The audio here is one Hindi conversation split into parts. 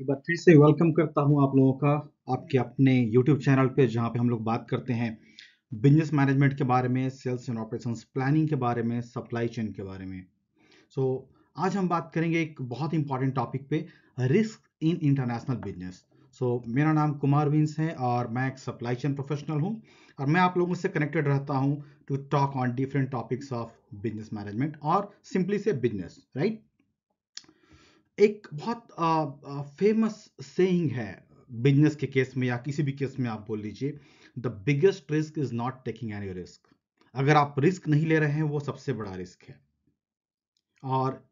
एक बार फिर से वेलकम करता हूं आप लोगों का आपके अपने यूट्यूब चैनल पे जहां पे हम लोग बात करते हैं बिजनेस मैनेजमेंट के बारे में सेल्स एंड ऑपरेशंस प्लानिंग के बारे में सप्लाई चेन के बारे में सो so, आज हम बात करेंगे एक बहुत इंपॉर्टेंट टॉपिक पे risk in international business so so, मेरा नाम कुमार विंस है और मैं एक सप्लाई चेन प्रोफेशनल हूँ और मैं आप लोगों से कनेक्टेड रहता हूँ to talk on different topics of business management और सिंपली से बिजनेस राइट एक बहुत फेमस सेइंग है बिजनेस के केस में या किसी भी केस में आप बोल लीजिए the biggest risk is not taking any risk अगर आप रिस्क नहीं ले रहे हैं वो सबसे बड़ा रिस्क है और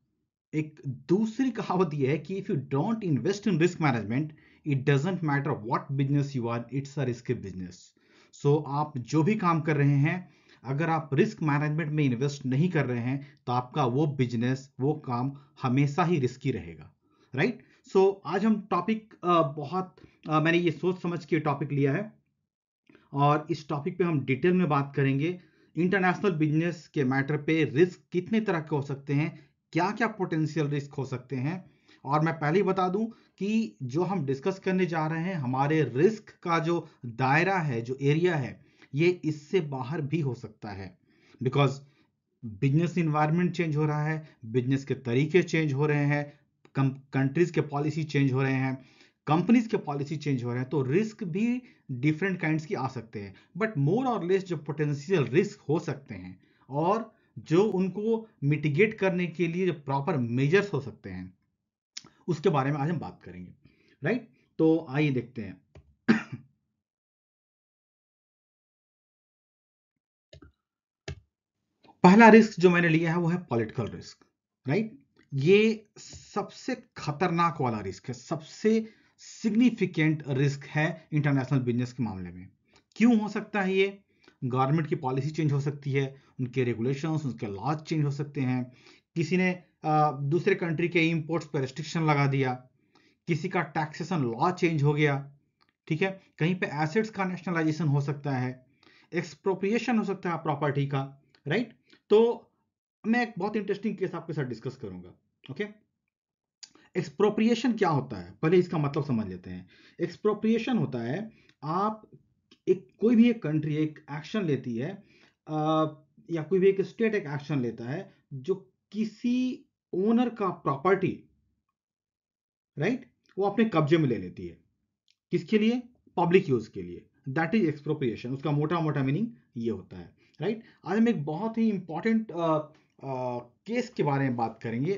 एक दूसरी कहावत यह है कि if you don't invest in risk management it doesn't matter what business you are it's a risk business so आप जो भी काम कर रहे हैं अगर आप रिस्क मैनेजमेंट में इन्वेस्ट नहीं कर रहे हैं तो आपका वो बिजनेस वो काम हमेशा ही रिस्की रहेगा राइट सो so, आज हम टॉपिक बहुत आ, मैंने ये सोच समझ के टॉपिक लिया है और इस टॉपिक पे हम डिटेल में बात करेंगे इंटरनेशनल बिजनेस के मैटर पे रिस्क कितने तरह के हो सकते हैं क्या क्या पोटेंशियल रिस्क हो सकते हैं और मैं पहले ही बता दूं कि जो हम डिस्कस करने जा रहे हैं हमारे रिस्क का जो दायरा है जो एरिया है ये इससे बाहर भी हो सकता है बिकॉज बिजनेस इन्वायरमेंट चेंज हो रहा है बिजनेस के तरीके चेंज हो रहे हैं कंट्रीज के पॉलिसी चेंज हो रहे हैं कंपनीज के पॉलिसी चेंज हो रहे हैं तो रिस्क भी डिफरेंट काइंड्स की आ सकते हैं बट मोर और लेस जो पोटेंशियल रिस्क हो सकते हैं और जो उनको मिटिगेट करने के लिए जो प्रॉपर मेजर्स हो सकते हैं उसके बारे में आज हम बात करेंगे राइट तो आइए देखते हैं पहला रिस्क जो मैंने लिया है वो है पॉलिटिकल रिस्क राइट ये सबसे खतरनाक वाला रिस्क है सबसे सिग्निफिकेंट रिस्क है इंटरनेशनल बिजनेस के मामले में क्यों हो सकता है ये गवर्नमेंट की पॉलिसी चेंज हो सकती है उनके रेगुलेशंस उनके लॉज चेंज हो सकते हैं किसी ने दूसरे कंट्री के इंपोर्ट्स पर रेस्ट्रिक्शन लगा दिया किसी का टैक्सेशन लॉ चेंज हो गया ठीक है कहीं पे एसेट्स का नेशनलाइजेशन हो सकता है एक्सप्रोप्रिएशन हो सकता है प्रॉपर्टी का राइट तो मैं एक बहुत इंटरेस्टिंग केस आपके साथ डिस्कस करूंगा ओके एक्सप्रोप्रिएशन क्या होता है पहले इसका मतलब समझ लेते हैं एक्सप्रोप्रिएशन होता है आप एक कोई भी एक कंट्री एक एक्शन लेती है आ, या कोई भी एक स्टेट एक एक्शन लेता है जो किसी ओनर का प्रॉपर्टी राइट right? वो अपने कब्जे में ले लेती है किसके लिए पब्लिक यूज के लिए दैट इज एक्सप्रोप्रिएशन उसका मोटा मोटा मीनिंग ये होता है राइट आज हम एक बहुत ही इंपॉर्टेंट केस के बारे में बात करेंगे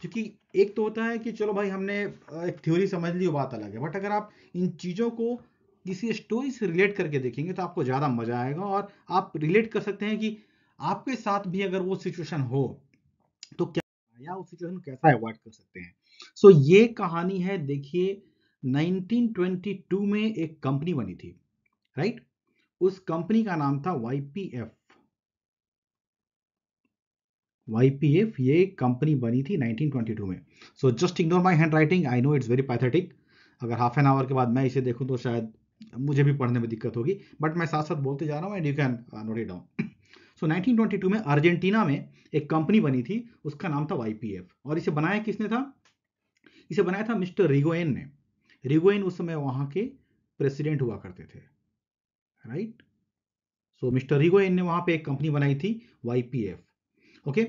क्योंकि एक तो होता है कि चलो भाई हमने एक थ्योरी समझ ली वो बात अलग है बट अगर आप इन चीज़ों को किसी स्टोरी से रिलेट करके देखेंगे तो आपको ज़्यादा मज़ा आएगा और आप रिलेट कर सकते हैं कि आपके साथ भी अगर वो सिचुएशन हो तो क्या या उस सिचुएशन कैसा अवॉइड कर सकते हैं सो so, ये कहानी है देखिए 1922 में एक कंपनी बनी थी राइट उस कंपनी का नाम था वाई पी एफ YPF ये कंपनी बनी थी 1922 में so just ignore my handwriting I know it's very pathetic अगर हाफ एन आवर के बाद मैं इसे देखूँ तो शायद मुझे भी पढ़ने में दिक्कत होगी बट मैं साथ साथ बोलते जा रहा हूँ and you can note it down so 1922 में अर्जेंटीना में एक कंपनी बनी थी उसका नाम था वाईपीएफ और इसे बनाया किसने था इसे बनाया था मिस्टर रिगोएन ने रिगोएन उस समय वहाँ के प्रेसिडेंट हुआ करते थे राइट सो मिस्टर रिगोएन ने वहाँ पे एक कंपनी बनाई थी वाईपीएफ ओके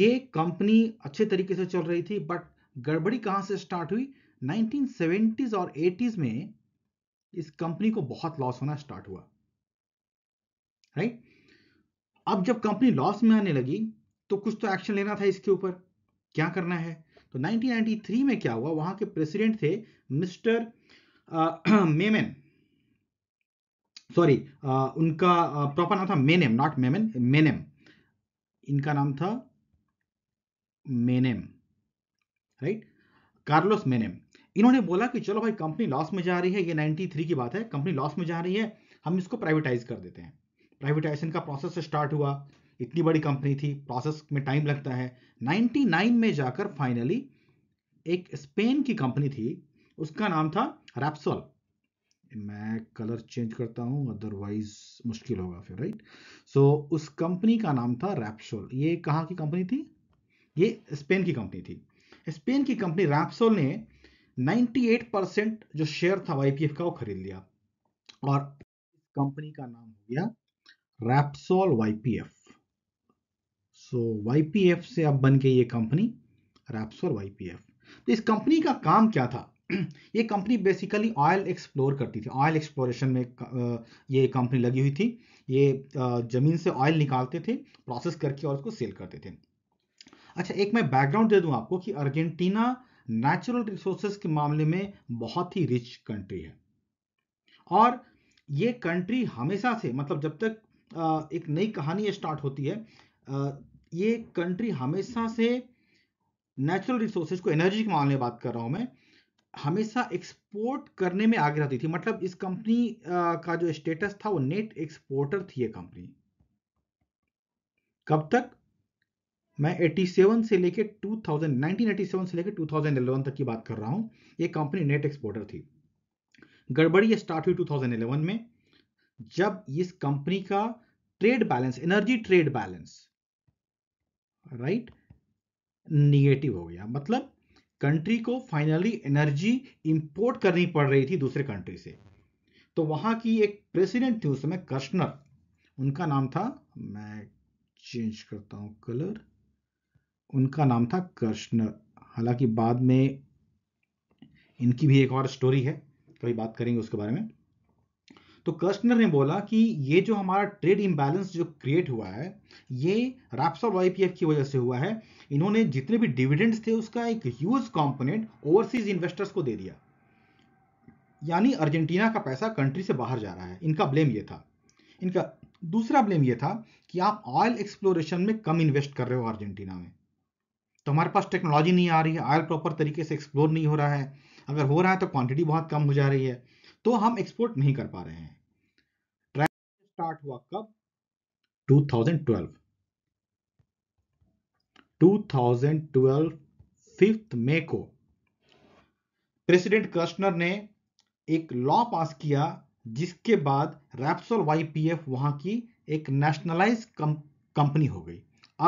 ये कंपनी अच्छे तरीके से चल रही थी बट गड़बड़ी कहाँ से स्टार्ट हुई 1970s और 80s में इस कंपनी को बहुत लॉस होना स्टार्ट हुआ राइट अब जब कंपनी लॉस में आने लगी तो कुछ तो एक्शन लेना था इसके ऊपर क्या करना है तो 1993 में क्या हुआ वहां के प्रेसिडेंट थे मिस्टर मेमेन सॉरी उनका प्रॉपर नाम था मेनेम नॉट मेमेन मेनेम इनका नाम था मेनेम राइट कार्लोस मेनेम इन्होंने बोला कि चलो भाई कंपनी लॉस में जा रही है ये 93 की बात है कंपनी लॉस में जा रही है हम इसको प्राइवेटाइज कर देते हैं प्राइवेटाइजेशन का प्रोसेस स्टार्ट हुआ इतनी बड़ी कंपनी थी प्रोसेस में टाइम लगता है 99 में जाकर फाइनली एक स्पेन की कंपनी थी उसका नाम था रैप्सोल मैं कलर चेंज करता हूँ अदरवाइज मुश्किल होगा फिर राइट सो so, उस कंपनी का नाम था रैप्सोल ये कहाँ की कंपनी थी ये स्पेन की कंपनी थी स्पेन की कंपनी रैप्सोल ने 98 परसेंट जो शेयर था वाई का वो खरीद लिया और कंपनी का नाम हो गया रैप्सोल वाई सो वाई से अब बन गई ये कंपनी रैप्सोल वाई तो इस कंपनी का काम क्या था ये कंपनी बेसिकली ऑयल एक्सप्लोर करती थी ऑयल एक्सप्लोरेशन में ये कंपनी लगी हुई थी ये ज़मीन से ऑयल निकालते थे प्रोसेस करके और उसको सेल करते थे अच्छा एक मैं बैकग्राउंड दे दूं आपको कि अर्जेंटीना नेचुरल रिसोर्सेज के मामले में बहुत ही रिच कंट्री है और ये कंट्री हमेशा से मतलब जब तक एक नई कहानी स्टार्ट होती है ये कंट्री हमेशा से नेचुरल रिसोर्सेज को एनर्जी के मामले में बात कर रहा हूं मैं हमेशा एक्सपोर्ट करने में आगे रहती थी मतलब इस कंपनी का जो स्टेटस था वो नेट एक्सपोर्टर थी ये कंपनी कब तक मैं 87 से लेके 2000 1987 से लेके 2011 तक की बात कर रहा हूं ये कंपनी नेट एक्सपोर्टर थी गड़बड़ी स्टार्ट हुई 2011 में जब इस कंपनी का trade balance energy trade balance right negative हो गया मतलब कंट्री को फाइनली एनर्जी इंपोर्ट करनी पड़ रही थी दूसरे कंट्री से तो वहां की एक प्रेसिडेंट थी उस समय कर्शनर उनका नाम था मैं चेंज करता हूं कलर उनका नाम था कर्शनर हालांकि बाद में इनकी भी एक और स्टोरी है कभी बात करेंगे उसके बारे में तो कर्स्टनर ने बोला कि ये जो हमारा ट्रेड इम्बैलेंस जो क्रिएट हुआ है ये और वाई की वजह से हुआ है इन्होंने जितने भी डिविडेंड्स थे उसका एक ह्यूज कॉम्पोनेंट ओवरसीज इन्वेस्टर्स को दे दिया यानी अर्जेंटीना का पैसा कंट्री से बाहर जा रहा है इनका ब्लेम ये था इनका दूसरा ब्लेम ये था कि आप ऑयल एक्सप्लोरेशन में कम इन्वेस्ट कर रहे हो अर्जेंटीना में तो हमारे पास टेक्नोलॉजी नहीं आ रही है ऑयल प्रॉपर तरीके से एक्सप्लोर नहीं हो रहा है अगर हो रहा है तो क्वांटिटी बहुत कम हो जा रही है तो हम एक्सपोर्ट नहीं कर पा रहे हैं स्टार्ट हुआ कब 2012 2012 फिफ्थ मे को प्रेसिडेंट कर्शनर ने एक लॉ पास किया जिसके बाद रैप्सोल वाईपीएफ वहां की एक नेशनलाइज कंपनी कम, हो गई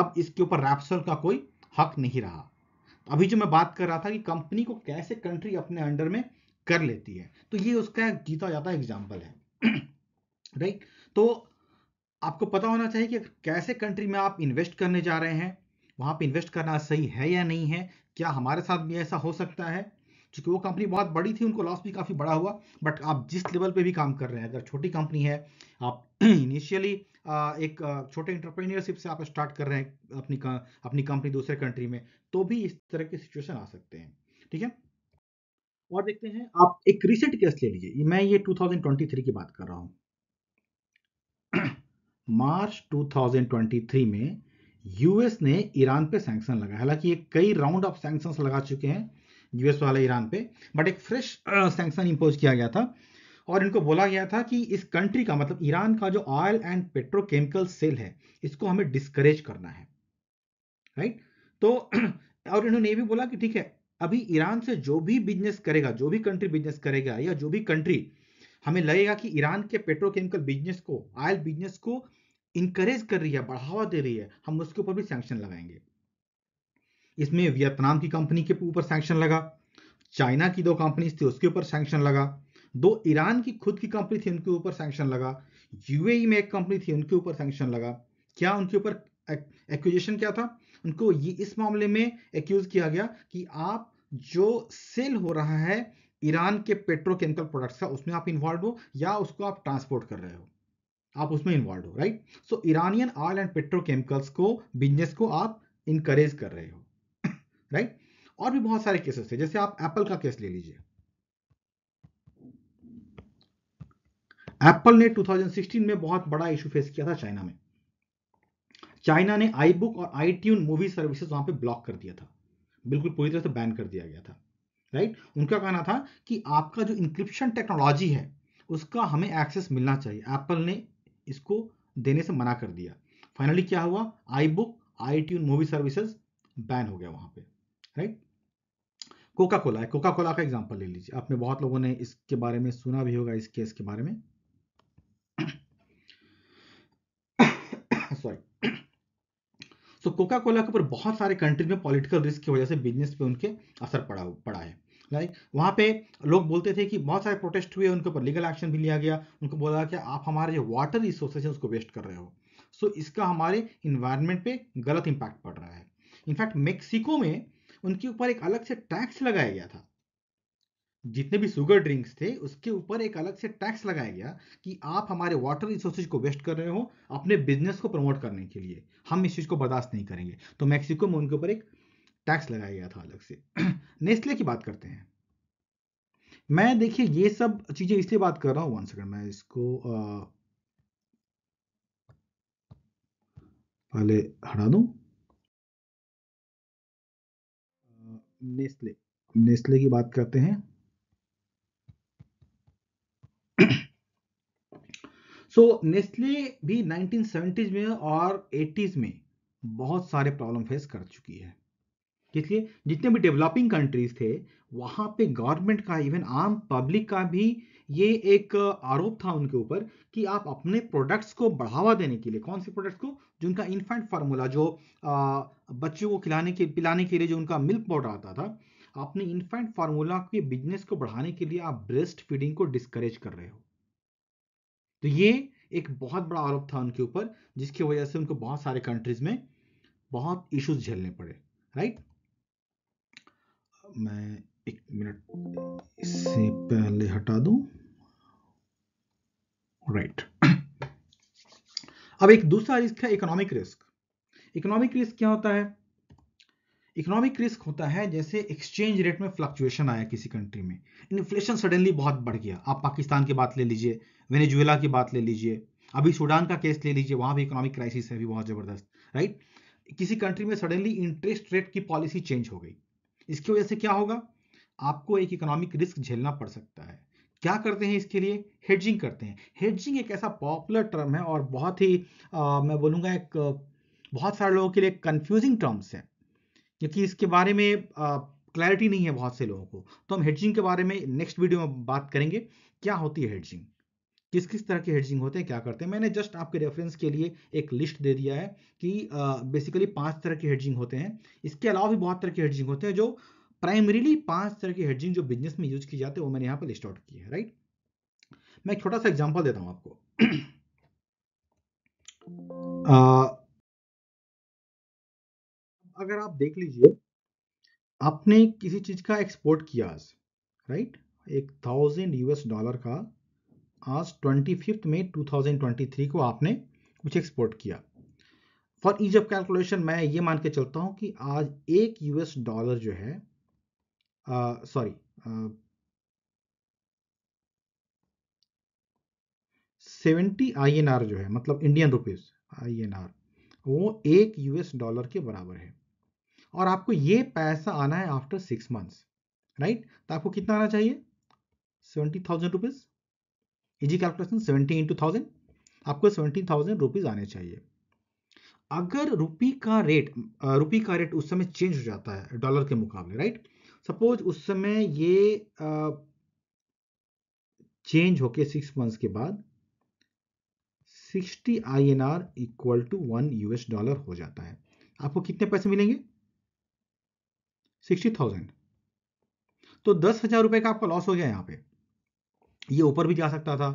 अब इसके ऊपर रैप्सोल का कोई हक नहीं रहा तो अभी जो मैं बात कर रहा था कि कंपनी को कैसे कंट्री अपने अंडर में कर लेती है तो ये उसका जीता जाता एग्जांपल है राइट तो आपको पता होना चाहिए कि कैसे कंट्री में आप इन्वेस्ट करने जा रहे हैं वहां पे इन्वेस्ट करना सही है या नहीं है क्या हमारे साथ भी ऐसा हो सकता है क्योंकि वो कंपनी बहुत बड़ी थी उनको लॉस भी काफ़ी बड़ा हुआ बट आप जिस लेवल पे भी काम कर रहे हैं अगर छोटी कंपनी है आप इनिशियली एक छोटे इंटरप्रेन्योरशिप से आप स्टार्ट कर रहे हैं अपनी अपनी कंपनी दूसरे कंट्री में तो भी इस तरह के सिचुएशन आ सकते हैं ठीक है और देखते हैं आप एक रिसेंट केस ले लीजिए मैं ये 2023 की बात कर रहा हूँ मार्च 2023 में यूएस ने ईरान पे सैंक्शन लगाया हालांकि ये कई राउंड ऑफ सैंक्शंस लगा चुके हैं यूएस वाले ईरान पे बट एक फ्रेश सैंक्शन इम्पोज किया गया था और इनको बोला गया था कि इस कंट्री का मतलब ईरान का जो ऑयल एंड पेट्रोकेमिकल सेल है इसको हमें डिस्करेज करना है राइट तो और इन्होंने ये भी बोला कि ठीक है अभी ईरान से जो भी बिजनेस करेगा जो भी कंट्री बिजनेस करेगा या जो भी कंट्री हमें लगेगा कि ईरान के पेट्रोकेमिकल बिजनेस को ऑयल बिजनेस को इंकरेज कर रही है बढ़ावा दे रही है हम उसके ऊपर भी सैंक्शन लगाएंगे इसमें वियतनाम की कंपनी के ऊपर सैंक्शन लगा चाइना की दो कंपनीज थी उसके ऊपर सैंक्शन लगा दो ईरान की खुद की कंपनी थी उनके ऊपर सैंक्शन लगा यूएई e में एक कंपनी थी उनके ऊपर सैंक्शन लगा क्या उनके ऊपर एक्विजिशन क्या था उनको ये इस मामले में एक्यूज किया गया कि आप जो सेल हो रहा है ईरान के पेट्रोकेमिकल प्रोडक्ट्स का उसमें आप इन्वॉल्व हो या उसको आप ट्रांसपोर्ट कर रहे हो आप उसमें इन्वॉल्व हो right so Iranian oil and petrochemicals को बिजनेस को आप इनकरेज कर रहे हो राइट और भी बहुत सारे केसेस थे जैसे आप एप्पल का केस ले लीजिए एप्पल ने 2016 में बहुत बड़ा इशू फेस किया था चाइना में चाइना ने आई बुक और आई मूवी सर्विसेज वहां पे ब्लॉक कर दिया था बिल्कुल पूरी तरह से बैन कर दिया गया था राइट उनका कहना था कि आपका जो इंक्रिप्शन टेक्नोलॉजी है उसका हमें एक्सेस मिलना चाहिए एप्पल ने इसको देने से मना कर दिया फाइनली क्या हुआ I book I tune movie services ban हो गया वहां पे राइट कोका कोला है कोका कोला का एग्जाम्पल ले लीजिए आप में बहुत लोगों ने इसके बारे में सुना भी होगा इस केस के बारे में सॉरी सो कोका कोला के ऊपर बहुत सारे कंट्री में पॉलिटिकल रिस्क की वजह से बिजनेस पे उनके असर पड़ा पड़ा है राइट वहाँ पे लोग बोलते थे कि बहुत सारे प्रोटेस्ट हुए उनके ऊपर लीगल एक्शन भी लिया गया उनको बोला कि आप हमारे जो वाटर रिसोर्सेज हैं उसको वेस्ट कर रहे हो सो so, इसका हमारे इन्वायरमेंट पे गलत इम्पैक्ट पड़ रहा है इनफैक्ट मेक्सिको में उनके ऊपर एक अलग से टैक्स लगाया गया था जितने भी सुगर ड्रिंक्स थे उसके ऊपर एक अलग से टैक्स लगाया गया कि आप हमारे वाटर रिसोर्सेज को वेस्ट कर रहे हो अपने बिजनेस को प्रमोट करने के लिए हम इस चीज़ को बर्दाश्त नहीं करेंगे तो मैक्सिको में उनके ऊपर एक टैक्स लगाया गया था अलग से नेस्ले की बात करते हैं मैं देखिए ये सब चीजें इसलिए बात कर रहा हूं वन सेकंड मैं इसको आ, पहले हटा दू नेस्ले नेस्ले की बात करते हैं सो so, नेस्ले भी 1970s में और 80s में बहुत सारे प्रॉब्लम फेस कर चुकी है इसलिए जितने भी डेवलपिंग कंट्रीज थे वहां पे गवर्नमेंट का इवन आम पब्लिक का भी ये एक आरोप था उनके ऊपर कि आप अपने प्रोडक्ट्स को बढ़ावा देने के लिए कौन से प्रोडक्ट्स को जो उनका इन्फेंट फार्मूला जो बच्चों को खिलाने के पिलाने के लिए जो उनका मिल्क पाउडर आता था अपने इन्फेंट फार्मूला के बिजनेस को बढ़ाने के लिए आप ब्रेस्ट फीडिंग को डिस्करेज कर रहे हो तो ये एक बहुत बड़ा आरोप था उनके ऊपर जिसकी वजह से उनको बहुत सारे कंट्रीज में बहुत इश्यूज झेलने पड़े राइट मैं एक मिनट इससे पहले हटा दूं राइट right. अब एक दूसरा रिस्क है इकोनॉमिक रिस्क इकोनॉमिक रिस्क क्या होता है इकोनॉमिक रिस्क होता है जैसे एक्सचेंज रेट में फ्लक्चुएशन आया किसी कंट्री में इन्फ्लेशन सडनली बहुत बढ़ गया आप पाकिस्तान की बात ले लीजिए वेनेजुएला की बात ले लीजिए अभी सूडान का केस ले लीजिए वहां भी इकोनॉमिक क्राइसिस है अभी बहुत ज़बरदस्त राइट किसी कंट्री में सडनली इंटरेस्ट रेट की पॉलिसी चेंज हो गई इसकी वजह से क्या होगा आपको एक इकोनॉमिक रिस्क झेलना पड़ सकता है क्या करते हैं इसके लिए हेडजिंग करते हैं हेडजिंग एक ऐसा पॉपुलर टर्म है और बहुत ही आ, मैं बोलूंगा एक बहुत सारे लोगों के लिए कंफ्यूजिंग टर्म्स है क्योंकि इसके बारे में क्लैरिटी नहीं है बहुत से लोगों को तो हम हेडजिंग के बारे में नेक्स्ट वीडियो में बात करेंगे क्या होती है हेडजिंग किस किस तरह के हेजिंग होते हैं क्या करते हैं मैंने जस्ट आपके रेफरेंस के लिए एक लिस्ट दे दिया है कि बेसिकली पांच तरह के हेडजिंग होते हैं इसके अलावा भी बहुत तरह के हेडजिंग होते हैं जो प्राइमरीली पांच तरह के हेडजिंग जो बिजनेस में यूज की जाते हैं वो मैंने यहाँ पर लिस्ट आउट किए हैं राइट मैं एक छोटा सा एग्जाम्पल देता हूँ आपको आ, अगर आप देख लीजिए आपने किसी चीज का एक्सपोर्ट किया आज राइट एक थाउजेंड यूएस डॉलर का आज ट्वेंटी फिफ्थ में टू थाउजेंड ट्वेंटी थ्री को आपने कुछ एक्सपोर्ट किया फॉर ईज ऑफ कैलकुलेशन मैं ये मान के चलता हूँ कि आज एक यूएस डॉलर जो है sorry seventy I N R जो है मतलब Indian rupees I N R वो एक यूएस डॉलर के बराबर है और आपको ये पैसा आना है आफ्टर सिक्स मंथ्स राइट तो आपको कितना आना चाहिए seventy thousand rupees easy calculation seventy into thousand आपको सेवेंटी थाउजेंड रुपीज़ आने चाहिए अगर रुपी का रेट रुपी का रेट उस समय चेंज हो जाता है डॉलर के मुकाबले राइट सपोज उस समय ये चेंज होके सिक्स मंथ्स के बाद sixty I N R equal to one US dollar हो जाता है आपको कितने पैसे मिलेंगे सिक्सटी थाउजेंड तो दस हजार रुपए का आपका लॉस हो गया यहां पे ये ऊपर भी जा सकता था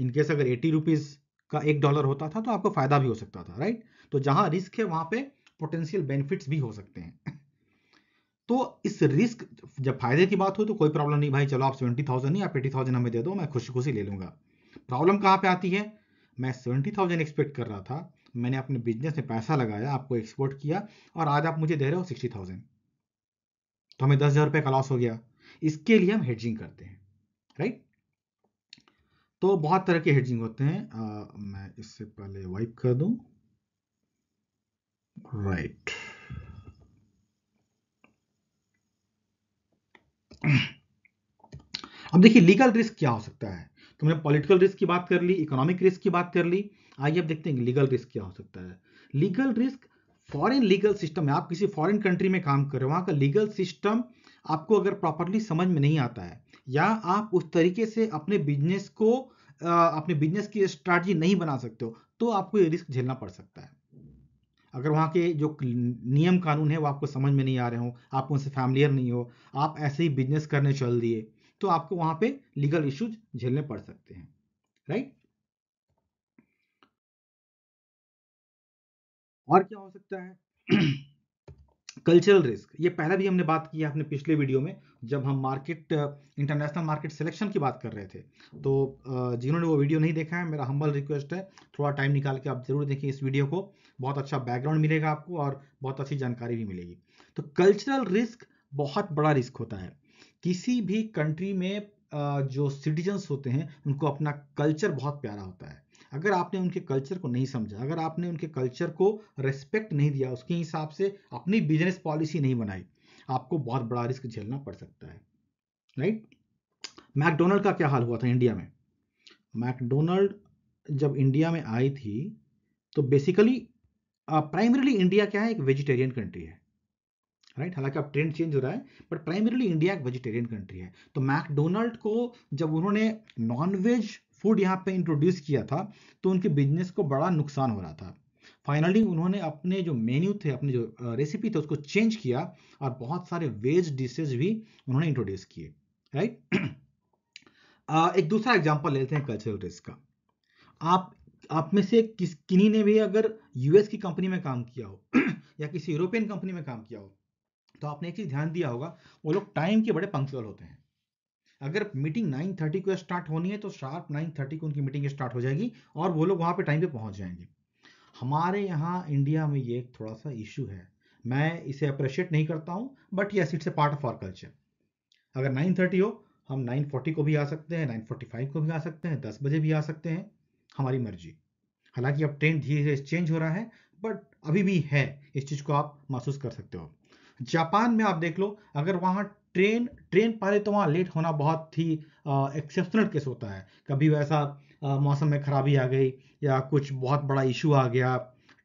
इनकेस अगर एटी रुपीज़ का एक डॉलर होता था तो आपको फ़ायदा भी हो सकता था राइट तो जहां रिस्क है वहां पे पोटेंशियल बेनिफिट्स भी हो सकते हैं तो इस रिस्क जब फायदे की बात हो तो कोई प्रॉब्लम नहीं भाई चलो आप सेवेंटी थाउजेंड नहीं आप एटी थाउजेंड हमें दे दो मैं खुशी खुशी ले लूंगा प्रॉब्लम कहाँ पे आती है मैं सेवेंटी थाउजेंड एक्सपेक्ट कर रहा था मैंने अपने बिजनेस में पैसा लगाया आपको एक्सपोर्ट किया और आज आप मुझे दे रहे हो सिक्सटी थाउजेंड तो हमें दस हज़ार रुपये का लॉस हो गया इसके लिए हम हेजिंग करते हैं राइट तो बहुत तरह के हेजिंग होते हैं आ, मैं इससे पहले वाइप कर दूं राइट अब देखिए लीगल रिस्क क्या हो सकता है तो मैंने पॉलिटिकल रिस्क की बात कर ली इकोनॉमिक रिस्क की बात कर ली आइए अब देखते हैं लीगल रिस्क क्या हो सकता है legal risk foreign legal system है आप किसी फॉरेन कंट्री में काम कर रहे हो वहां का लीगल सिस्टम आपको अगर प्रॉपरली समझ में नहीं आता है या आप उस तरीके से अपने बिजनेस को अपने बिजनेस की स्ट्रैटी नहीं बना सकते हो तो आपको ये रिस्क झेलना पड़ सकता है अगर वहाँ के जो नियम कानून है वो आपको समझ में नहीं आ रहे हो आप उनसे फैमिलियर नहीं हो आप ऐसे ही बिजनेस करने चल दिए तो आपको वहाँ पे लीगल इश्यूज झेलने पड़ सकते हैं राइट और क्या हो सकता है कल्चरल रिस्क ये पहले भी हमने बात की है अपने पिछले वीडियो में जब हम मार्केट इंटरनेशनल मार्केट सिलेक्शन की बात कर रहे थे तो जिन्होंने वो वीडियो नहीं देखा है मेरा हम्बल रिक्वेस्ट है थोड़ा टाइम निकाल के आप जरूर देखें इस वीडियो को बहुत अच्छा बैकग्राउंड मिलेगा आपको और बहुत अच्छी जानकारी भी मिलेगी तो कल्चरल रिस्क बहुत बड़ा रिस्क होता है किसी भी कंट्री में जो सिटीजन्स होते हैं उनको अपना कल्चर बहुत प्यारा होता है अगर आपने उनके कल्चर को नहीं समझा अगर आपने उनके कल्चर को रेस्पेक्ट नहीं दिया उसके हिसाब से अपनी बिजनेस पॉलिसी नहीं बनाई आपको बहुत बड़ा रिस्क झेलना पड़ सकता है राइट मैकडोनल्ड का क्या हाल हुआ था इंडिया में मैकडोनल्ड जब इंडिया में आई थी तो बेसिकली प्राइमरीली इंडिया क्या है एक वेजिटेरियन कंट्री है राइट हालांकि अब ट्रेंड चेंज हो रहा है बट प्राइमरीली इंडिया एक वेजिटेरियन कंट्री है तो मैकडोनल्ड को जब उन्होंने नॉनवेज फूड यहाँ पे इंट्रोड्यूस किया था तो उनके बिजनेस को बड़ा नुकसान हो रहा था फाइनली उन्होंने अपने जो मेन्यू थे अपने जो रेसिपी थे उसको चेंज किया और बहुत सारे वेज डिशेज भी उन्होंने इंट्रोड्यूस किए राइट एक दूसरा एग्जाम्पल लेते हैं कल्चरल रिस्क का आप आप में से किस किन्हीं ने भी अगर यूएस की कंपनी में काम किया हो या किसी यूरोपियन कंपनी में काम किया हो तो आपने एक चीज़ ध्यान दिया होगा वो लोग टाइम के बड़े पंक्चुअल होते हैं अगर मीटिंग 9:30 को स्टार्ट होनी है तो शार्प 9:30 को उनकी मीटिंग स्टार्ट हो जाएगी और वो लोग वहाँ पे टाइम पे पहुँच जाएंगे हमारे यहाँ इंडिया में ये एक थोड़ा सा इशू है मैं इसे अप्रिशिएट नहीं करता हूँ but yes it's a part of our culture अगर 9:30 हो हम 9:40 को भी आ सकते हैं 9:45 को भी आ सकते हैं 10 बजे भी आ सकते हैं हमारी मर्जी हालांकि अब ट्रेंड धीरे धीरे चेंज हो रहा है बट अभी भी है इस चीज़ को आप महसूस कर सकते हो जापान में आप देख लो अगर वहाँ ट्रेन ट्रेन पहले तो वहाँ लेट होना बहुत ही एक्सेप्शनल केस होता है कभी वैसा आ, मौसम में खराबी आ गई या कुछ बहुत बड़ा इशू आ गया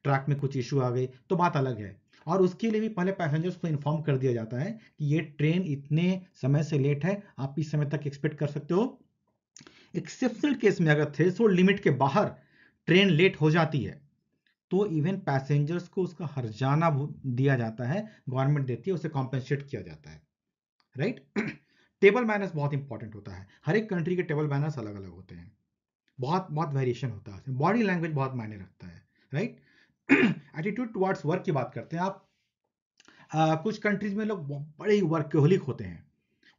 ट्रैक में कुछ इशू आ गई तो बात अलग है और उसके लिए भी पहले पैसेंजर्स को इन्फॉर्म कर दिया जाता है कि ये ट्रेन इतने समय से लेट है आप इस समय तक एक्सपेक्ट कर सकते हो एक्सेप्शनल केस में अगर थ्रेशोल्ड लिमिट के बाहर ट्रेन लेट हो जाती है तो इवन पैसेंजर्स को उसका हर्जाना दिया जाता है गवर्नमेंट देती है उसे कॉम्पेंसेट किया जाता है राइट टेबल मैनर्स बहुत इंपॉर्टेंट होता है हर एक कंट्री के टेबल मैनर्स अलग अलग होते हैं बहुत बहुत वेरिएशन होता है बॉडी लैंग्वेज बहुत मायने रखता है राइट एटीट्यूड टुवर्ड्स वर्क की बात करते हैं आप आ, कुछ कंट्रीज में लोग बड़े ही होते हैं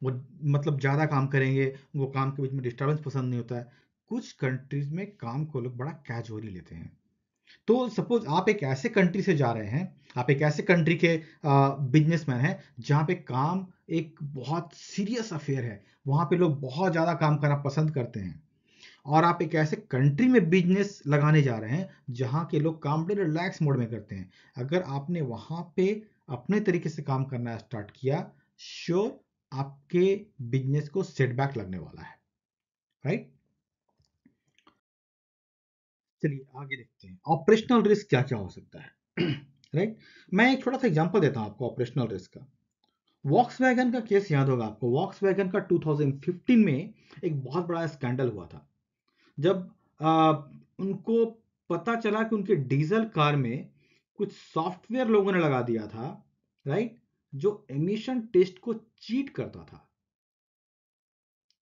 वो मतलब ज़्यादा काम करेंगे वो काम के बीच में डिस्टर्बेंस पसंद नहीं होता है कुछ कंट्रीज में काम को लोग बड़ा कैजुअली लेते हैं तो सपोज आप एक ऐसे कंट्री से जा रहे हैं आप एक ऐसे कंट्री के बिजनेसमैन हैं जहां पे काम एक बहुत सीरियस अफेयर है वहां पे लोग बहुत ज़्यादा काम करना पसंद करते हैं और आप एक ऐसे कंट्री में बिजनेस लगाने जा रहे हैं जहां के लोग काम बड़े रिलैक्स मोड में करते हैं अगर आपने वहां पे अपने तरीके से काम करना स्टार्ट किया श्योर आपके बिजनेस को सेटबैक लगने वाला है राइट चलिए आगे देखते हैं ऑपरेशनल रिस्क क्या क्या हो सकता है राइट मैं एक छोटा सा एग्जांपल देता हूँ आपको ऑपरेशनल रिस्क का वॉक्स का केस याद होगा आपको वॉक्स का 2015 में एक बहुत बड़ा स्कैंडल हुआ था जब आ, उनको पता चला कि उनके डीजल कार में कुछ सॉफ्टवेयर लोगों ने लगा दिया था राइट जो एमिशन टेस्ट को चीट करता था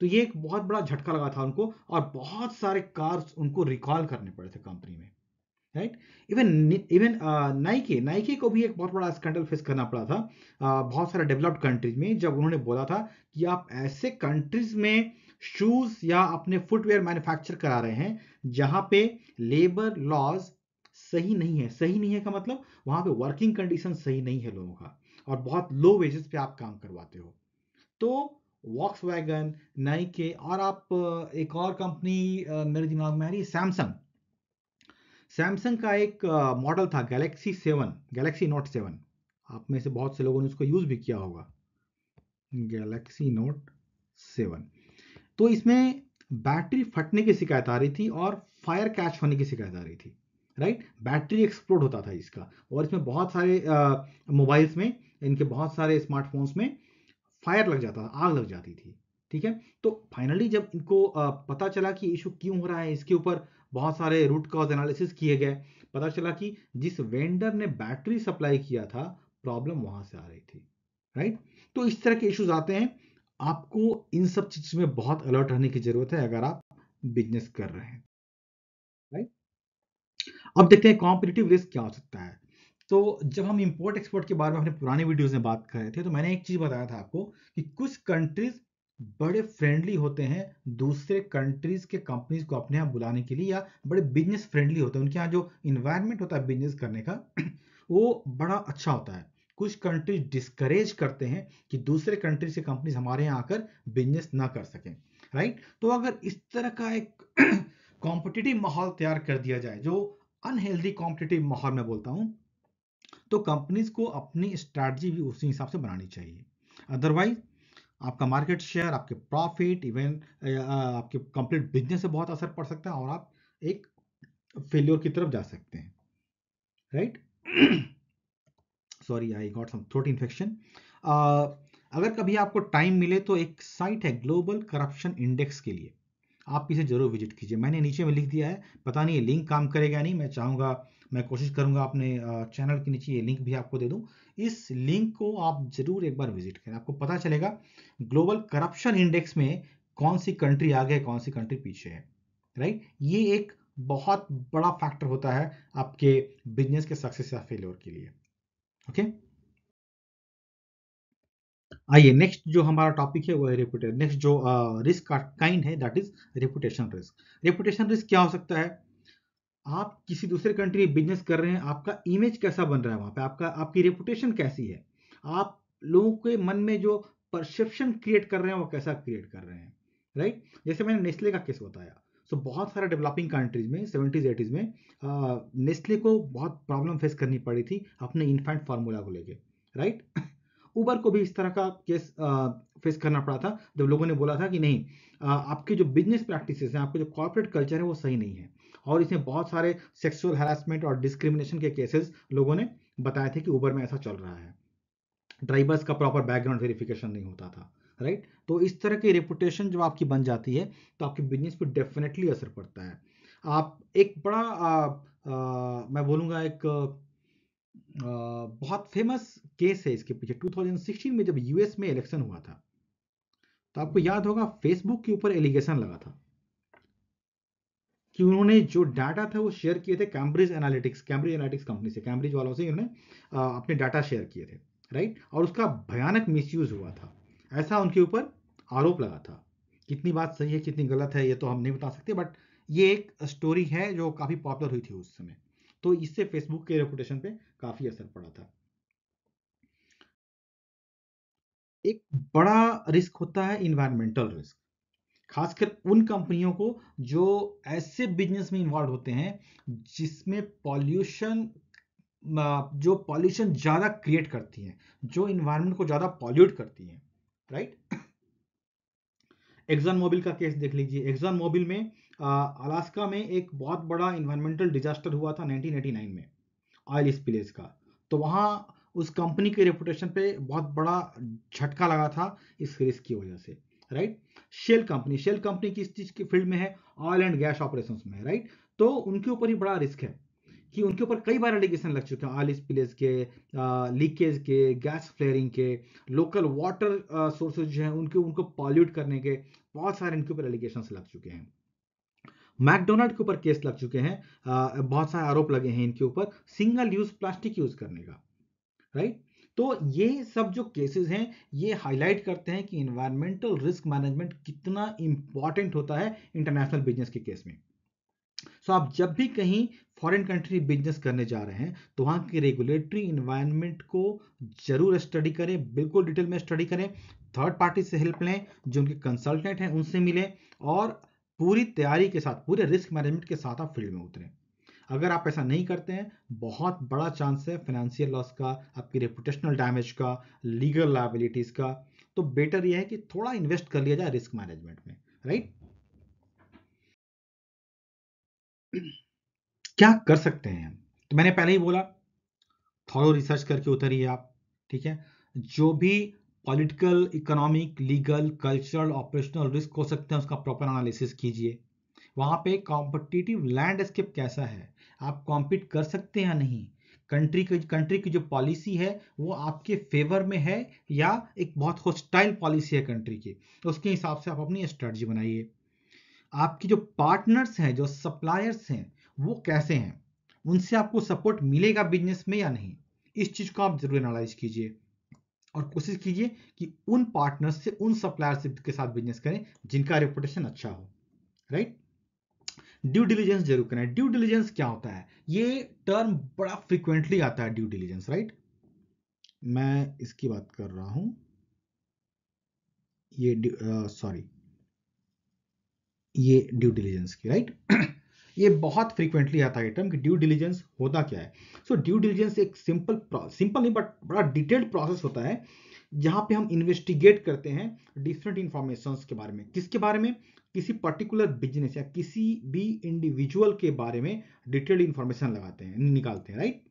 तो ये एक बहुत बड़ा झटका लगा था उनको और बहुत सारे कार्स उनको रिकॉल करने पड़े थे कंपनी में right even even Nike Nike को भी एक बहुत बड़ा स्कैंडल फेस करना पड़ा था uh, बहुत सारे डेवलप्ड कंट्रीज में जब उन्होंने बोला था कि आप ऐसे कंट्रीज में शूज या अपने फुटवेयर मैन्युफैक्चर करा रहे हैं जहां पे लेबर लॉज सही नहीं है सही नहीं है का मतलब वहां पे वर्किंग कंडीशन सही नहीं है लोगों का और बहुत लो वेजेस पे आप काम करवाते हो तो वॉक्स वैगन नाइके और आप एक और कंपनी मेरे दिमाग में आ रही है सैमसंग सैमसंग का एक मॉडल था Galaxy seven Galaxy note seven आप में से बहुत से लोगों ने उसको यूज़ भी किया होगा गैलेक्सी नोट सेवन तो इसमें बैटरी फटने की शिकायत आ रही थी और फायर कैच होने की शिकायत आ रही थी राइट बैटरी एक्सप्लोड होता था इसका और इसमें बहुत सारे मोबाइल्स में इनके बहुत सारे स्मार्टफोन्स में फायर लग जाता आग लग जाती थी ठीक है तो फाइनली जब इनको पता चला कि इशू क्यों हो रहा है इसके ऊपर बहुत सारे रूट कॉज एनालिसिस किए गए पता चला कि जिस वेंडर ने बैटरी सप्लाई किया था प्रॉब्लम वहां से आ रही थी राइट तो इस तरह के इश्यूज आते हैं आपको इन सब चीज में बहुत अलर्ट रहने की जरूरत है अगर आप बिजनेस कर रहे हैं राइट अब देखते हैं कॉम्पिटेटिव रिस्क क्या हो सकता है तो जब हम इंपोर्ट एक्सपोर्ट के बारे में अपने पुराने वीडियोस में बात कर रहे थे तो मैंने एक चीज़ बताया था आपको कि कुछ कंट्रीज बड़े फ्रेंडली होते हैं दूसरे कंट्रीज के कंपनीज को अपने यहाँ बुलाने के लिए या बड़े बिजनेस फ्रेंडली होते हैं उनके यहाँ जो इन्वायरमेंट होता है बिजनेस करने का वो बड़ा अच्छा होता है कुछ कंट्रीज डिस्करेज करते हैं कि दूसरे कंट्री से कंपनीज हमारे यहाँ आकर बिजनेस ना कर सकें राइट तो अगर इस तरह का एक कॉम्पिटिटिव माहौल तैयार कर दिया जाए जो अनहेल्दी कॉम्पिटिटिव माहौल मैं बोलता हूँ तो कंपनीज को अपनी स्ट्रैटी भी उसी हिसाब से बनानी चाहिए अदरवाइज आपका मार्केट शेयर आपके प्रॉफिट इवन आपके कंप्लीट बिजनेस से बहुत असर पड़ सकता है और आप एक फेल्योर की तरफ जा सकते हैं right sorry I got some throat infection अगर कभी आपको टाइम मिले तो एक साइट है ग्लोबल करप्शन इंडेक्स के लिए आप इसे जरूर विजिट कीजिए मैंने नीचे में लिख दिया है पता नहीं लिंक काम करेगा नहीं मैं चाहूँगा मैं कोशिश करूंगा अपने चैनल के नीचे ये लिंक भी आपको दे दूं इस लिंक को आप जरूर एक बार विजिट करें आपको पता चलेगा ग्लोबल करप्शन इंडेक्स में कौन सी कंट्री आगे है कौन सी कंट्री पीछे है राइट ये एक बहुत बड़ा फैक्टर होता है आपके बिजनेस के सक्सेस या फेल्योर के लिए ओके आइए नेक्स्ट जो हमारा टॉपिक है वो है रेपुटेशन नेक्स्ट जो रिस्क का काइंड है that is reputation risk reputation risk क्या हो सकता है आप किसी दूसरे कंट्री में बिजनेस कर रहे हैं आपका इमेज कैसा बन रहा है वहाँ पे आपका आपकी रेपुटेशन कैसी है आप लोगों के मन में जो परसेप्शन क्रिएट कर रहे हैं वो कैसा क्रिएट कर रहे हैं राइट जैसे मैंने नेस्ले का केस बताया सो so, बहुत सारे डेवलपिंग कंट्रीज में सेवेंटीज एटीज़ में नेस्ले को बहुत प्रॉब्लम फेस करनी पड़ी थी अपने इन्फेंट फार्मूला को लेके राइट ऊबर को भी इस तरह का केस फेस करना पड़ा था जब लोगों ने बोला था कि नहीं आ, आपके जो बिजनेस प्रैक्टिसेस हैं आपके जो कॉर्पोरेट कल्चर है वो सही नहीं है और इसमें बहुत सारे सेक्सुअल हरासमेंट और डिस्क्रिमिनेशन के केसेस लोगों ने बताए थे कि ऊबर में ऐसा चल रहा है ड्राइवर्स का प्रॉपर बैकग्राउंड वेरिफिकेशन नहीं होता था राइट right? तो इस तरह की रेपुटेशन जब आपकी बन जाती है तो आपके बिजनेस पे डेफिनेटली असर पड़ता है आप एक बड़ा आ, आ, मैं बोलूँगा एक आ, बहुत फेमस केस है इसके पीछे 2016 में जब यूएस में इलेक्शन हुआ था तो आपको याद होगा फेसबुक के ऊपर एलिगेशन लगा था कि उन्होंने जो डाटा था वो शेयर किए थे Cambridge Analytica Cambridge Analytica company से कैम्ब्रिज वालों से उन्होंने अपने डाटा शेयर किए थे राइट और उसका भयानक मिस हुआ था ऐसा उनके ऊपर आरोप लगा था कितनी बात सही है कितनी गलत है ये तो हम नहीं बता सकते बट ये एक स्टोरी है जो काफ़ी पॉपुलर हुई थी उस समय तो इससे फेसबुक के रेपुटेशन पे काफ़ी असर पड़ा था एक बड़ा रिस्क होता है इन्वायरमेंटल रिस्क खासकर उन कंपनियों को जो ऐसे बिजनेस में इन्वॉल्व होते हैं जिसमें पॉल्यूशन जो पॉल्यूशन ज़्यादा क्रिएट करती हैं जो इन्वायरमेंट को ज़्यादा पॉल्यूट करती हैं राइट एक्जन मोबिल का केस देख लीजिए एक्जन मोबिल में अलास्का में एक बहुत बड़ा इन्वायरमेंटल डिजास्टर हुआ था 1989 में ऑयल स्पिलेज का तो वहां उस कंपनी के रेपुटेशन पे बहुत बड़ा झटका लगा था इस रिस्क की वजह से right shell company shell company किस चीज के फील्ड में है ऑयल एंड गैस ऑपरेशन में राइट तो उनके ऊपर ही बड़ा रिस्क है कि उनके ऊपर कई बार एलिगेशन लग चुके हैं ऑयल स्पिलेज के लीकेज के गैस फ्लेयरिंग के लोकल वाटर सोर्सेज जो हैं उनके उनको पॉल्यूट करने के बहुत सारे इनके ऊपर एलिगेशन लग चुके हैं मैकडोनाल्ड के ऊपर केस लग चुके हैं बहुत सारे आरोप लगे हैं इनके ऊपर सिंगल यूज प्लास्टिक यूज करने का राइट तो ये सब जो केसेस हैं ये हाईलाइट करते हैं कि इन्वायरमेंटल रिस्क मैनेजमेंट कितना इंपॉर्टेंट होता है इंटरनेशनल बिजनेस के केस में सो so, आप जब भी कहीं फॉरेन कंट्री बिजनेस करने जा रहे हैं तो वहाँ के रेगुलेटरी इन्वायरमेंट को जरूर स्टडी करें बिल्कुल डिटेल में स्टडी करें थर्ड पार्टी से हेल्प लें जो उनके कंसल्टेंट हैं उनसे मिलें और पूरी तैयारी के साथ पूरे रिस्क मैनेजमेंट के साथ आप फील्ड में उतरें अगर आप ऐसा नहीं करते हैं बहुत बड़ा चांस है फाइनेंशियल लॉस का आपकी रेपुटेशनल डैमेज का लीगल लाइबिलिटीज़ का तो बेटर यह है कि थोड़ा इन्वेस्ट कर लिया जाए रिस्क मैनेजमेंट में राइट क्या कर सकते हैं हम तो मैंने पहले ही बोला थोड़ा रिसर्च करके उतरिए आप ठीक है जो भी political economic legal cultural operational risk हो सकते हैं उसका प्रॉपर एनालिसिस कीजिए वहाँ पे कॉम्पिटिटिव लैंडस्केप कैसा है आप कॉम्पीट कर सकते हैं या नहीं कंट्री की कंट्री की जो पॉलिसी है वो आपके फेवर में है या एक बहुत होस्टाइल पॉलिसी है कंट्री की उसके हिसाब से आप अपनी स्ट्रेटजी बनाइए आपकी जो पार्टनर्स हैं जो सप्लायर्स हैं वो कैसे हैं उनसे आपको सपोर्ट मिलेगा बिजनेस में या नहीं इस चीज़ को आप जरूर एनालाइज कीजिए और कोशिश कीजिए कि उन पार्टनर्स से उन सप्लायर्स के साथ बिजनेस करें जिनका रेपुटेशन अच्छा हो राइट right? ड्यू डिलीजेंस जरूर करना है ड्यू डिलीजेंस क्या होता है ये टर्म बड़ा फ्रीक्वेंटली आता है ड्यू डिलीजेंस राइट मैं इसकी बात कर रहा हूं ये सॉरी ये ड्यू डिलीजेंस की राइट ये बहुत फ्रीक्वेंटली आता है टर्म कि ड्यू डिलीजेंस होता क्या है सो ड्यू डिलीजेंस एक सिंपल सिंपल नहीं बट बड़ा डिटेल्ड प्रोसेस होता है जहां पे हम इन्वेस्टिगेट करते हैं डिफरेंट इंफॉर्मेशन के बारे में किसके बारे में किसी पर्टिकुलर बिजनेस या किसी भी इंडिविजुअल के बारे में डिटेल्ड इन्फॉर्मेशन लगाते हैं निकालते हैं राइट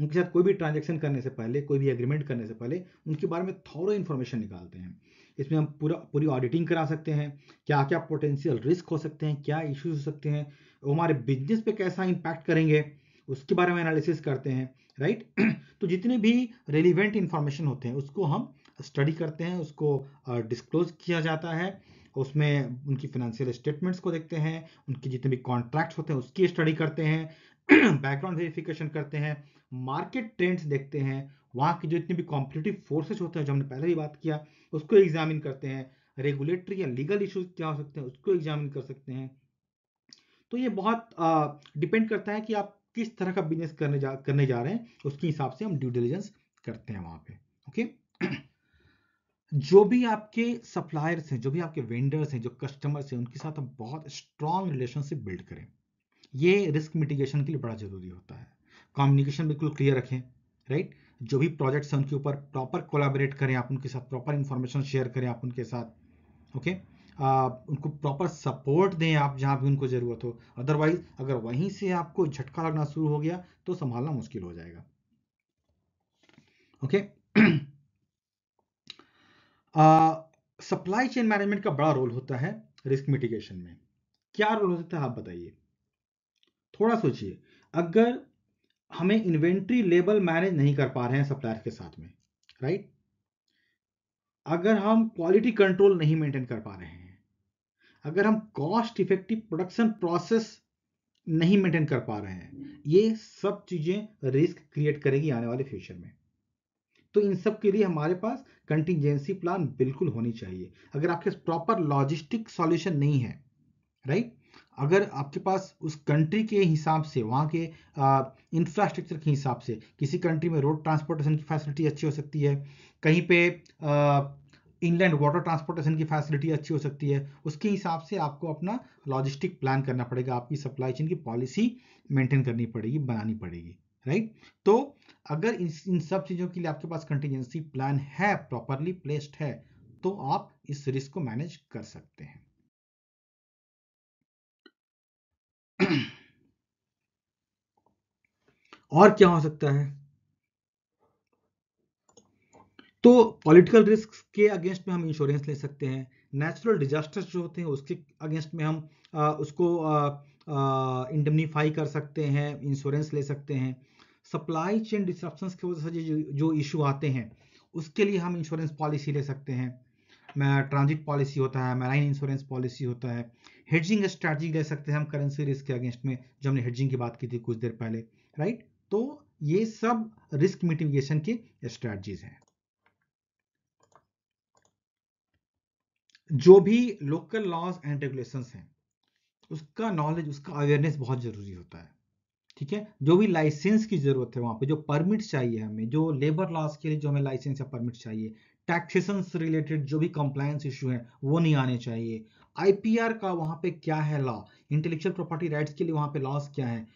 उनके साथ कोई भी ट्रांजेक्शन करने से पहले कोई भी एग्रीमेंट करने से पहले उनके बारे में थोड़ा इन्फॉर्मेशन निकालते हैं इसमें हम पूरा पूरी ऑडिटिंग करा सकते हैं क्या क्या पोटेंशियल रिस्क हो सकते हैं क्या इश्यूज हो सकते हैं हमारे बिजनेस पे कैसा इंपैक्ट करेंगे उसके बारे में एनालिसिस करते हैं राइट तो जितने भी रेलिवेंट इंफॉर्मेशन होते हैं उसको हम स्टडी करते हैं उसको डिस्क्लोज किया जाता है उसमें उनकी फाइनेंशियल स्टेटमेंट्स को देखते हैं उनके जितने भी कॉन्ट्रैक्ट्स होते हैं उसकी स्टडी करते हैं बैकग्राउंड वेरिफिकेशन करते हैं मार्केट ट्रेंड्स देखते हैं वहाँ के जो भी कॉम्पिटेटिव फोर्सेज होते हैं जो हमने पहले ही बात किया उसको एग्जामिन करते हैं रेगुलेटरी या लीगल इशूज क्या हो सकते हैं उसको एग्जामिन कर सकते हैं तो ये बहुत डिपेंड करता है कि आप किस तरह का बिजनेस करने जा करने जा रहे हैं उसके हिसाब से हम ड्यू डिलीजेंस करते हैं वहाँ पे ओके जो भी आपके सप्लायर्स हैं जो भी आपके वेंडर्स हैं जो कस्टमर्स हैं उनके साथ हम बहुत स्ट्रांग रिलेशनशिप बिल्ड करें ये रिस्क मिटिगेशन के लिए बड़ा जरूरी होता है कम्युनिकेशन बिल्कुल क्लियर रखें राइट जो भी प्रोजेक्ट्स हैं उनके ऊपर प्रॉपर कोलाबरेट करें आप उनके साथ प्रॉपर इन्फॉर्मेशन शेयर करें आप उनके साथ ओके आप उनको प्रॉपर सपोर्ट दें आप जहाँ भी उनको ज़रूरत हो अदरवाइज अगर वहीं से आपको झटका लगना शुरू हो गया तो संभालना मुश्किल हो जाएगा okay okay? Supply chain management का बड़ा रोल होता है रिस्क मिटिगेशन में क्या रोल होता है आप बताइए थोड़ा सोचिए अगर हमें इन्वेंट्री लेवल मैनेज नहीं कर पा रहे हैं सप्लायर के साथ में राइट अगर हम क्वालिटी कंट्रोल नहीं मेंटेन कर पा रहे हैं अगर हम कॉस्ट इफेक्टिव प्रोडक्शन प्रोसेस नहीं मेंटेन कर पा रहे हैं ये सब चीज़ें रिस्क क्रिएट करेगी आने वाले फ्यूचर में तो इन सब के लिए हमारे पास कंटिजेंसी प्लान बिल्कुल होनी चाहिए अगर आपके पास प्रॉपर लॉजिस्टिक सॉल्यूशन नहीं है राइट अगर आपके पास उस कंट्री के हिसाब से वहाँ के इंफ्रास्ट्रक्चर के हिसाब से किसी कंट्री में रोड ट्रांसपोर्टेशन की फैसिलिटी अच्छी हो सकती है कहीं पे इनलैंड वाटर ट्रांसपोर्टेशन की फैसिलिटी अच्छी हो सकती है उसके हिसाब से आपको अपना लॉजिस्टिक प्लान करना पड़ेगा आपकी सप्लाई चेन की पॉलिसी मेंटेन करनी पड़ेगी बनानी पड़ेगी राइट तो अगर इन इन सब चीज़ों के लिए आपके पास कंटीजेंसी प्लान है प्रॉपरली प्लेस्ड है तो आप इस रिस्क को मैनेज कर सकते हैं और क्या हो सकता है तो पॉलिटिकल रिस्क के अगेंस्ट में हम इंश्योरेंस ले सकते हैं नेचुरल डिजास्टर्स जो होते हैं उसके अगेंस्ट में हम आ, उसको इंडमनीफाई कर सकते हैं इंश्योरेंस ले सकते हैं सप्लाई चेन डिस्ट्रप्शन की वजह से जो जो इशू आते हैं उसके लिए हम इंश्योरेंस पॉलिसी ले सकते हैं ट्रांजिट पॉलिसी होता है मैराइन इंश्योरेंस पॉलिसी होता है हेजिंग स्ट्रैटी ले सकते हैं हम करेंसी रिस्क के अगेंस्ट में जो हमने हेजिंग की बात की थी कुछ देर पहले राइट तो ये सब रिस्क मिटिगेशन के स्ट्रैटीज हैं जो भी लोकल लॉज एंड रेगुलेशंस हैं उसका नॉलेज उसका अवेयरनेस बहुत जरूरी होता है ठीक है जो भी लाइसेंस की जरूरत है वहां पे जो परमिट चाहिए हमें जो लेबर लॉस के लिए जो हमें लाइसेंस या परमिट चाहिए टैक्सेशन से रिलेटेड जो भी कंप्लायंस इश्यू है वो नहीं आने चाहिए आईपीआर का वहां पे क्या है लॉ इंटेलेक्चुअल प्रॉपर्टी राइट्स के लिए वहां पे लॉस क्या है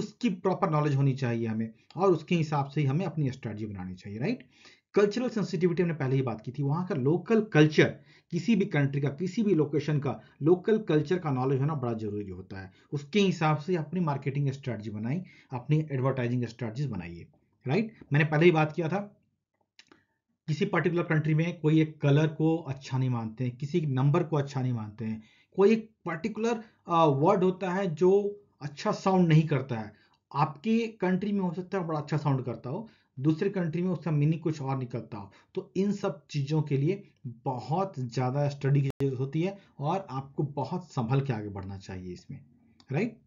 उसकी प्रॉपर नॉलेज होनी चाहिए हमें और उसके हिसाब से ही हमें अपनी स्ट्रेटजी बनानी चाहिए राइट कल्चरल सेंसिटिविटी हमने पहले ही बात की थी वहां का लोकल कल्चर किसी भी कंट्री का किसी भी लोकेशन का लोकल कल्चर का नॉलेज होना बड़ा जरूरी होता है उसके हिसाब से अपनी मार्केटिंग स्ट्रैटी बनाई अपनी एडवर्टाइजिंग स्ट्रैटीज बनाइए राइट मैंने पहले ही बात किया था किसी पर्टिकुलर कंट्री में कोई एक कलर को अच्छा नहीं मानते हैं किसी नंबर को अच्छा नहीं मानते हैं कोई एक पर्टिकुलर वर्ड होता है जो अच्छा साउंड नहीं करता है आपके कंट्री में हो सकता है बड़ा अच्छा साउंड करता हो दूसरे कंट्री में उसका मीनिंग कुछ और निकलता हो तो इन सब चीज़ों के लिए बहुत ज़्यादा स्टडी की जरूरत होती है और आपको बहुत संभल के आगे बढ़ना चाहिए इसमें राइट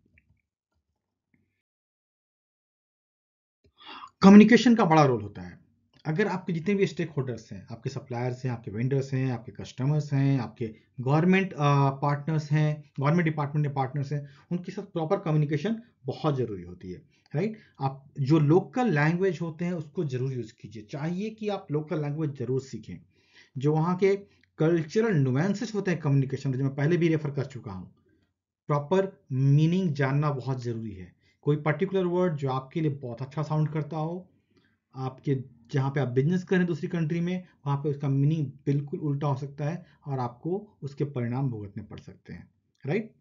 कम्युनिकेशन का बड़ा रोल होता है अगर आपके जितने भी स्टेक होल्डर्स हैं आपके सप्लायर्स हैं आपके वेंडर्स हैं आपके कस्टमर्स हैं आपके गवर्नमेंट पार्टनर्स हैं गवर्नमेंट डिपार्टमेंट के पार्टनर्स हैं उनके साथ प्रॉपर कम्युनिकेशन बहुत ज़रूरी होती है राइट आप जो लोकल लैंग्वेज होते हैं उसको जरूर यूज कीजिए चाहिए कि आप लोकल लैंग्वेज जरूर सीखें जो वहां के कल्चरल नुएंसेस होते हैं कम्युनिकेशन जो मैं पहले भी रेफर कर चुका हूँ प्रॉपर मीनिंग जानना बहुत ज़रूरी है कोई पर्टिकुलर वर्ड जो आपके लिए बहुत अच्छा साउंड करता हो आपके जहाँ पे आप बिजनेस करें दूसरी कंट्री में वहाँ पे उसका मीनिंग बिल्कुल उल्टा हो सकता है और आपको उसके परिणाम भुगतने पड़ सकते हैं राइट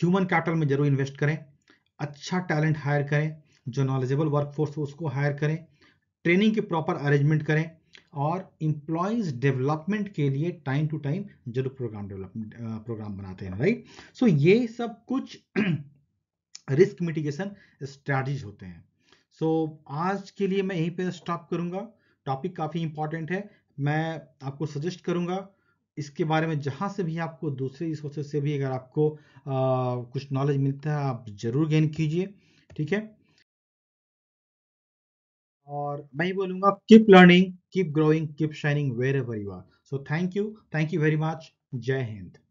ह्यूमन कैपिटल में जरूर इन्वेस्ट करें अच्छा टैलेंट हायर करें जो नॉलेजेबल वर्कफोर्स उसको हायर करें ट्रेनिंग के प्रॉपर अरेंजमेंट करें और इम्प्लॉयज डेवलपमेंट के लिए टाइम टू टाइम जरूर प्रोग्राम डेवलपमेंट प्रोग्राम बनाते हैं राइट सो so, ये सब कुछ रिस्क मिटिगेशन स्ट्रैटेज होते हैं सो so, आज के लिए मैं यहीं पे स्टॉप करूंगा टॉपिक काफ़ी इंपॉर्टेंट है मैं आपको सजेस्ट करूंगा इसके बारे में जहाँ से भी आपको दूसरे रिसोर्सेज से भी अगर आपको आ, कुछ नॉलेज मिलता है आप ज़रूर गेन कीजिए ठीक है और मैं ही बोलूंगा keep learning keep growing keep shining wherever you are so thank you thank you very much Jai Hind